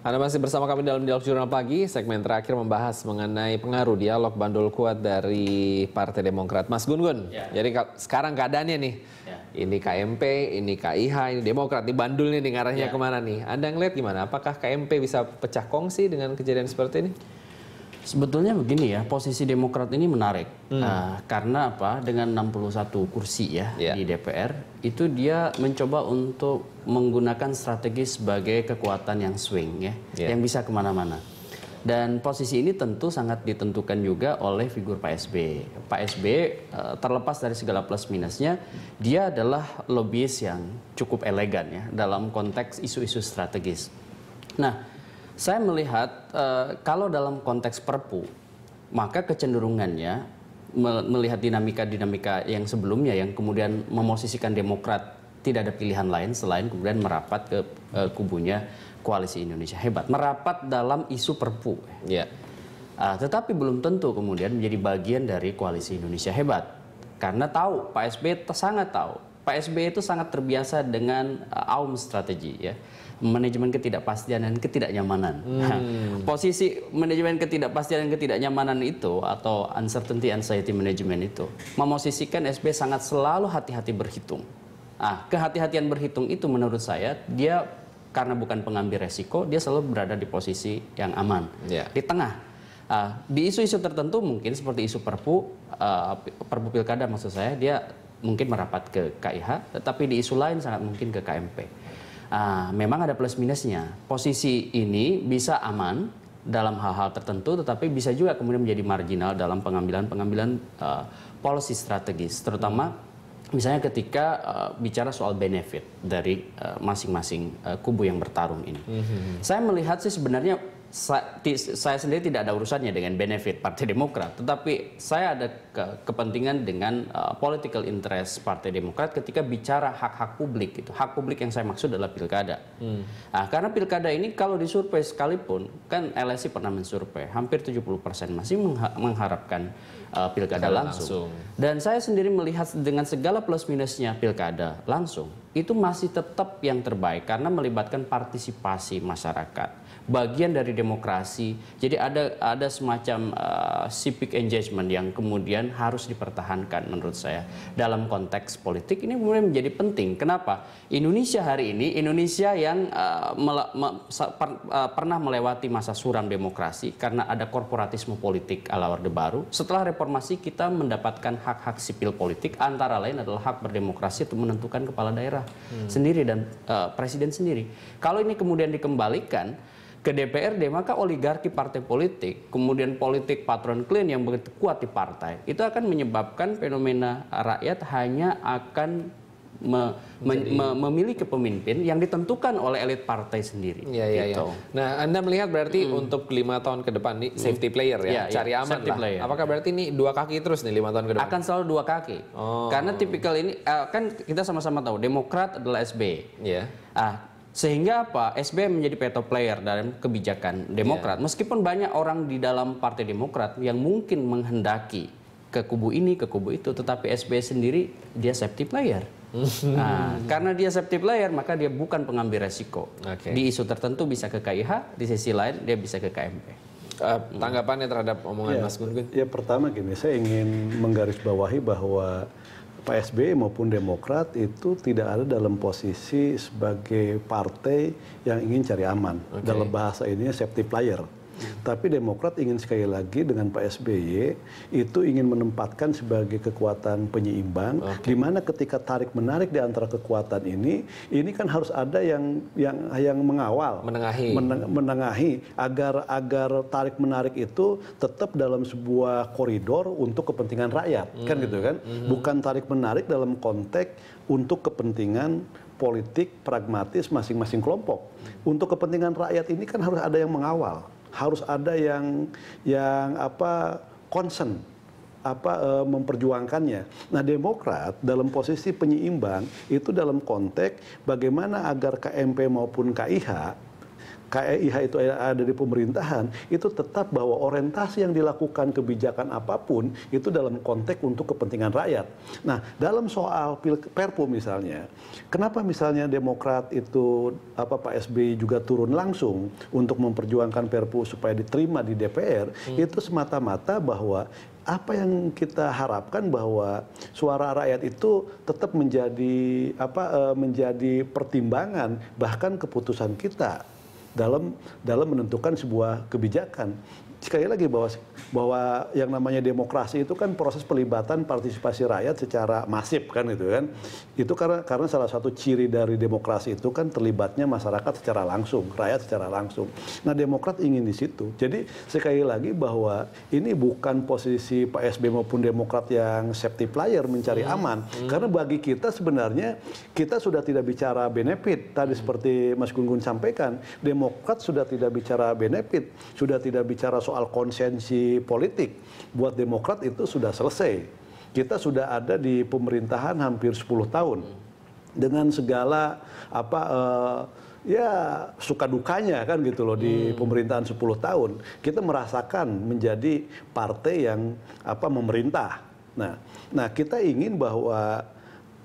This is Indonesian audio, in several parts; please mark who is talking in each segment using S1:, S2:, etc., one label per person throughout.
S1: Anda masih bersama kami dalam Dialog Jurnal Pagi. Segmen terakhir membahas mengenai pengaruh dialog bandul kuat dari Partai Demokrat. Mas Gun Gun, ya. jadi sekarang keadaannya nih, ya. ini KMP, ini KIH, ini Demokrat, ini bandul nih ngarahnya ya. kemana nih? Anda ngeliat gimana? Apakah KMP bisa pecah kongsi dengan kejadian seperti ini? Sebetulnya begini ya, posisi Demokrat ini menarik. Hmm. Uh, karena apa? Dengan 61 kursi ya yeah. di DPR, itu dia mencoba untuk menggunakan strategi sebagai kekuatan yang swing ya, yeah. yang bisa kemana-mana. Dan posisi ini tentu sangat ditentukan juga oleh figur Pak SB. Pak SB eh, terlepas dari segala plus minusnya, dia adalah lobbyist yang cukup elegan ya dalam konteks isu-isu strategis. Nah, saya melihat uh, kalau dalam konteks Perpu, maka kecenderungannya melihat dinamika-dinamika yang sebelumnya yang kemudian memosisikan Demokrat tidak ada pilihan lain selain kemudian merapat ke uh, kubunya koalisi Indonesia hebat, merapat dalam isu Perpu. Ya. Yeah. tetapi belum tentu kemudian menjadi bagian dari koalisi Indonesia hebat karena tahu Pak SBY sangat tahu Pak SBY itu sangat terbiasa dengan uh, aum strategi ya manajemen ketidakpastian dan ketidaknyamanan. Hmm. posisi manajemen ketidakpastian dan ketidaknyamanan itu atau uncertainty anxiety management itu memosisikan SB sangat selalu hati-hati berhitung. Ah, kehati-hatian berhitung itu menurut saya dia karena bukan pengambil resiko, dia selalu berada di posisi yang aman. Yeah. Di tengah Uh, di isu-isu tertentu mungkin seperti isu perpu, uh, perpu pilkada maksud saya, dia mungkin merapat ke KIH, tetapi di isu lain sangat mungkin ke KMP. Uh, ah, memang ada plus minusnya. Posisi ini bisa aman dalam hal-hal tertentu, tetapi bisa juga kemudian menjadi marginal dalam pengambilan-pengambilan uh, policy strategis, terutama misalnya ketika uh, bicara soal benefit dari masing-masing uh, uh, kubu yang bertarung ini. Mm -hmm. Saya melihat sih sebenarnya saya, sendiri tidak ada urusannya dengan benefit Partai Demokrat, tetapi saya ada kepentingan dengan uh, political interest Partai Demokrat ketika bicara hak-hak publik itu. Hak publik yang saya maksud adalah pilkada. Hmm. Nah, karena pilkada ini kalau disurvei sekalipun, kan LSI pernah mensurvei, hampir 70% masih mengharapkan uh, pilkada, pilkada langsung. langsung. Dan saya sendiri melihat dengan segala plus minusnya pilkada langsung, itu masih tetap yang terbaik karena melibatkan partisipasi masyarakat. Bagian dari demokrasi. Jadi ada ada semacam uh, civic engagement yang kemudian harus dipertahankan menurut saya dalam konteks politik ini mulai menjadi penting. Kenapa? Indonesia hari ini Indonesia yang uh, mele, me, per, uh, pernah melewati masa suram demokrasi karena ada korporatisme politik ala Orde Baru. Setelah reformasi kita mendapatkan hak-hak sipil politik antara lain adalah hak berdemokrasi untuk menentukan kepala daerah hmm. sendiri dan uh, presiden sendiri. Kalau ini kemudian dikembalikan ke DPRD, maka oligarki partai politik, kemudian politik patron klien yang begitu kuat di partai, itu akan menyebabkan fenomena rakyat hanya akan me, me, me, memiliki pemimpin yang ditentukan oleh elit partai sendiri. Ya, ya, gitu. ya. Nah, Anda melihat berarti hmm. untuk lima tahun ke depan nih hmm. safety player ya, ya cari ya, aman safety lah. Player. Apakah berarti ini dua kaki terus nih lima tahun ke depan? Akan selalu dua kaki. Oh. Karena tipikal ini eh, kan kita sama-sama tahu Demokrat adalah SB. Ya. Ah, sehingga apa? SBY menjadi peto player dalam kebijakan iya. Demokrat. Yeah. Meskipun banyak orang di dalam Partai Demokrat yang mungkin menghendaki ke kubu ini, ke kubu itu, tetapi SBY sendiri dia safety player. nah, karena dia safety player, maka dia bukan pengambil resiko. Okay. Di isu tertentu bisa ke KIH, di sisi lain dia bisa ke KMP. Uh, eh, tanggapannya
S2: terhadap omongan ya, Mas Gun? Ya pertama gini, saya ingin menggarisbawahi bahwa Pak SBY maupun Demokrat itu tidak ada dalam posisi sebagai partai yang ingin cari aman. Okay. Dalam bahasa ini safety player. Tapi Demokrat ingin sekali lagi dengan Pak SBY itu ingin menempatkan sebagai kekuatan penyeimbang okay. di mana ketika tarik menarik di antara kekuatan ini ini kan harus ada yang yang yang mengawal menengahi meneng, menengahi agar agar tarik menarik itu tetap dalam sebuah koridor untuk kepentingan rakyat hmm. kan gitu kan hmm. bukan tarik menarik dalam konteks untuk kepentingan politik pragmatis masing-masing kelompok. Hmm. Untuk kepentingan rakyat ini kan harus ada yang mengawal harus ada yang yang apa concern apa e, memperjuangkannya. Nah, Demokrat dalam posisi penyeimbang itu dalam konteks bagaimana agar KMP maupun KIH KEIH itu ada di pemerintahan, itu tetap bahwa orientasi yang dilakukan kebijakan apapun itu dalam konteks untuk kepentingan rakyat. Nah, dalam soal Perpu misalnya, kenapa misalnya Demokrat itu apa Pak SBY juga turun langsung untuk memperjuangkan Perpu supaya diterima di DPR, hmm. itu semata-mata bahwa apa yang kita harapkan bahwa suara rakyat itu tetap menjadi apa eh, menjadi pertimbangan bahkan keputusan kita dalam menentukan sebuah kebijakan sekali lagi bahwa bahwa yang namanya demokrasi itu kan proses pelibatan partisipasi rakyat secara masif kan gitu kan. Itu karena karena salah satu ciri dari demokrasi itu kan terlibatnya masyarakat secara langsung, rakyat secara langsung. Nah, Demokrat ingin di situ. Jadi sekali lagi bahwa ini bukan posisi pak Sb maupun Demokrat yang safety player mencari hmm, aman hmm. karena bagi kita sebenarnya kita sudah tidak bicara benefit tadi hmm. seperti Mas Gunggun sampaikan, Demokrat sudah tidak bicara benefit, sudah tidak bicara soal konsensi politik buat Demokrat itu sudah selesai. Kita sudah ada di pemerintahan hampir 10 tahun dengan segala apa uh, ya suka dukanya kan gitu loh hmm. di pemerintahan 10 tahun kita merasakan menjadi partai yang apa memerintah. Nah, nah kita ingin bahwa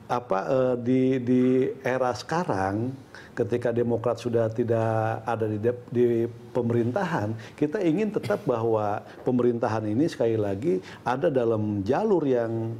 S2: apa eh, di di era sekarang ketika Demokrat sudah tidak ada di, di pemerintahan, kita ingin tetap bahwa pemerintahan ini sekali lagi ada dalam jalur yang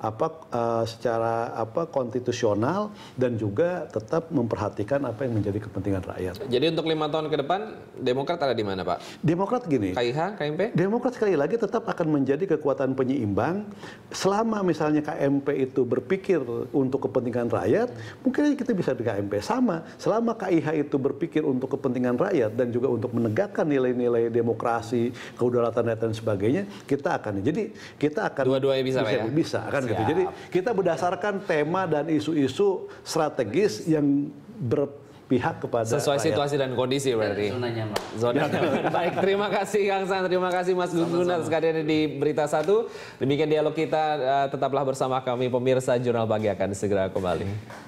S2: apa uh, secara apa konstitusional dan juga tetap memperhatikan apa yang menjadi kepentingan rakyat.
S1: Jadi untuk lima tahun ke depan Demokrat ada di mana
S2: Pak? Demokrat gini. KIH, KMP? Demokrat sekali lagi tetap akan menjadi kekuatan penyeimbang selama misalnya KMP itu berpikir untuk kepentingan rakyat, mungkin kita bisa di KMP sama. Selama KIH itu berpikir untuk kepentingan rakyat dan juga untuk menegakkan nilai-nilai demokrasi, kedaulatan rakyat dan sebagainya, kita akan. Jadi kita akan dua-duanya bisa, bisa, ya? bisa kan Siap. gitu. Jadi kita berdasarkan tema dan isu-isu strategis yang ber pihak kepada sesuai rakyat. situasi
S1: dan kondisi berarti. Zona nyaman. Zona nyaman. Ya. Baik, terima kasih Kang San, terima kasih Mas Gun atas kehadirannya di Berita Satu. Demikian dialog kita, eh, tetaplah bersama kami pemirsa Jurnal Pagi akan segera kembali.